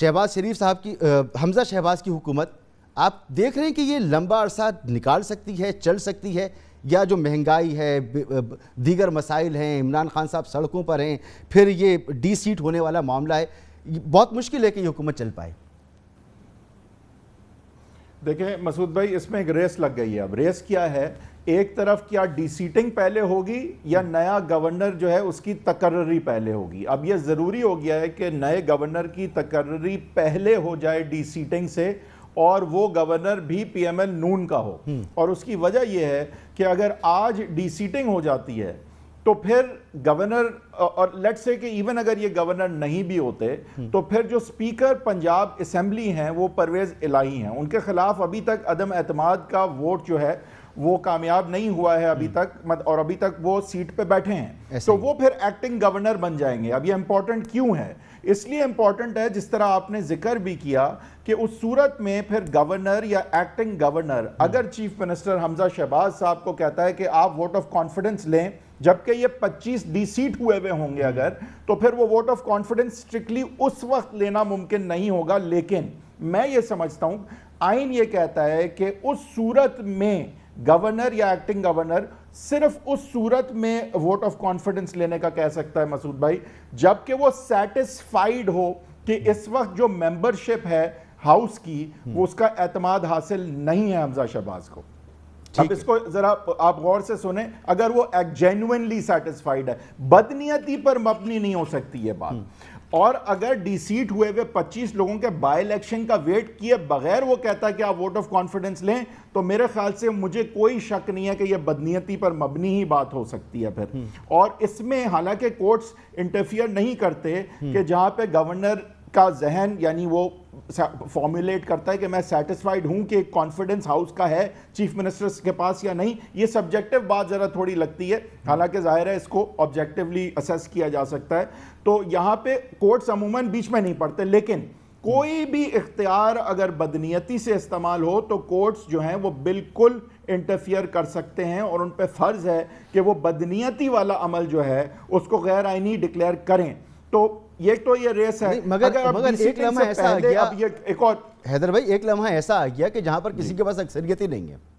शहबाज शरीफ साहब की हमजा शहबाज की हुकूमत आप देख रहे हैं कि ये लंबा अरसा निकाल सकती है चल सकती है या जो महंगाई है दीगर मसाइल हैं इमरान खान साहब सड़कों पर हैं फिर ये डी सीट होने वाला मामला है बहुत मुश्किल है कि ये हुकूमत चल पाए देखें मसूद भाई इसमें एक रेस लग गई है अब रेस क्या है एक तरफ क्या सीटिंग पहले होगी या नया गवर्नर जो है उसकी तकर्री पहले होगी अब यह ज़रूरी हो गया है कि नए गवर्नर की तकर्री पहले हो जाए सीटिंग से और वो गवर्नर भी पीएमएल नून का हो हम्म। और उसकी वजह यह है कि अगर आज सीटिंग हो जाती है तो फिर गवर्नर और लेट से कि इवन अगर ये गवर्नर नहीं भी होते हम्म। तो फिर जो स्पीकर पंजाब असम्बली हैं वो परवेज़ इलाही हैं उनके खिलाफ अभी तक अदम अतमाद का वोट जो है वो कामयाब नहीं हुआ है अभी हम्म। तक मत और अभी तक वो सीट पे बैठे हैं तो वो फिर एक्टिंग गवर्नर बन जाएंगे अब ये इम्पॉर्टेंट क्यों है इसलिए इम्पॉर्टेंट है जिस तरह आपने जिक्र भी किया कि उस सूरत में फिर गवर्नर या एक्टिंग हम्म। गवर्नर अगर चीफ मिनिस्टर हमजा शहबाज साहब को कहता है कि आप वोट ऑफ कॉन्फिडेंस लें जबकि ये 25 डी सीट हुए हुए होंगे हम्म। अगर तो फिर वो वोट ऑफ कॉन्फिडेंस स्ट्रिक्टली उस वक्त लेना मुमकिन नहीं होगा लेकिन मैं ये समझता हूँ आइन ये कहता है कि उस सूरत में गवर्नर या एक्टिंग गवर्नर सिर्फ उस सूरत में वोट ऑफ कॉन्फिडेंस लेने का कह सकता है मसूद भाई जबकि वो सेटिस्फाइड हो कि इस वक्त जो मेंबरशिप है हाउस की हम्म। वो उसका एतमाद हासिल नहीं है हमजा शहबाज को अब इसको जरा आप गौर से सुने अगर वो जेन्युनली सेटिस्फाइड है बदनीयती पर मबनी नहीं हो सकती ये बात हम्म। और अगर डिसीट हुए हुए 25 लोगों के बाय इलेक्शन का वेट किए बगैर वो कहता है कि आप वोट ऑफ कॉन्फिडेंस लें तो मेरे ख्याल से मुझे कोई शक नहीं है कि ये बदनीयती पर मबनी ही बात हो सकती है फिर हम्म। और इसमें हालांकि कोर्ट्स इंटरफियर नहीं करते हम्म। कि जहां पे गवर्नर का जहन यानी वो फॉर्मुलेट करता है कि मैं सेटिस्फाइड हूं कि कॉन्फिडेंस हाउस का है चीफ मिनिस्टर के पास या नहीं ये सब्जेक्टिव बात ज़रा थोड़ी लगती है हालांकि ज़ाहिर है इसको ऑब्जेक्टिवली असेस किया जा सकता है तो यहाँ पे कोर्ट्स अमूमन बीच में नहीं पड़ते लेकिन कोई भी इख्तियार अगर बदनीयती से इस्तेमाल हो तो कोर्ट्स जो हैं वो बिल्कुल इंटरफियर कर सकते हैं और उन पर फ़र्ज़ है कि वो बदनीयती वाला अमल जो है उसको गैर आइनी डिक्लेयर करें तो ये तो ये रेस है मगर अगर मगर एक लम्हा ऐसा आ गया अब ये एक और हैदर भाई एक लम्हा ऐसा आ गया कि जहां पर किसी के पास अक्सरियत ही नहीं है